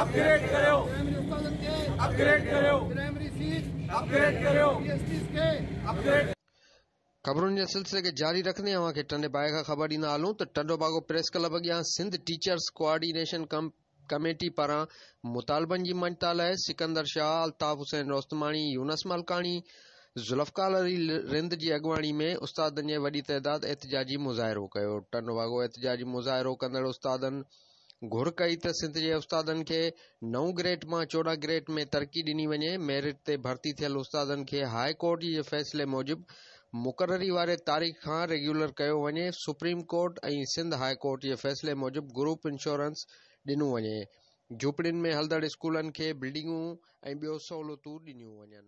upgrade करो upgrade करो upgrade करो अपग्रेड ख़बरुनि जे सिलसिले के जारी रखने अव्हां टंडे बाहि खां ख़बर ॾींदा हलूँ तो टंडो बागो प्रेस क्लब अॻियां Sindh teachers coordination com committee पारा मुतालबन की मञता लाइ सिकंदर शाह अल्ताफ़ हुसैन रोस्तमाणी यूनस मलकानी ज़ुल्फकार अली रिंद की अॻुवाणी में उस्तादन जे वही तइदाद एतजाजी मुज़ाहिरो कयो टंडो बागो एहतिजाजी मुज़ाहिरो कंदड़ उस्तादनि घुर कई त सिंध जे उस्तादनि खे नव ग्रेड मां चोॾहं ग्रेड में तरक़ी ॾिनी वञे मेरिट ते भर्ती थियल उस्तादनि खे हाई कोर्ट जे फ़ैसिले मूजिबि मुक़ररी वारे तारीख़ खां रेग्यूलर कयो वञे सुप्रीम कोर्ट ऐं सिंध हाई कोर्ट जे फ़ैसिले मूजिबि ग्रुप इंश्योरेंस ॾिनो वञे झूपड़ियुनि में हलदड़ स्कूलनि खे बिल्डिंगूं ऐं ॿियो सहूलियतूं ॾिनियूं वञनि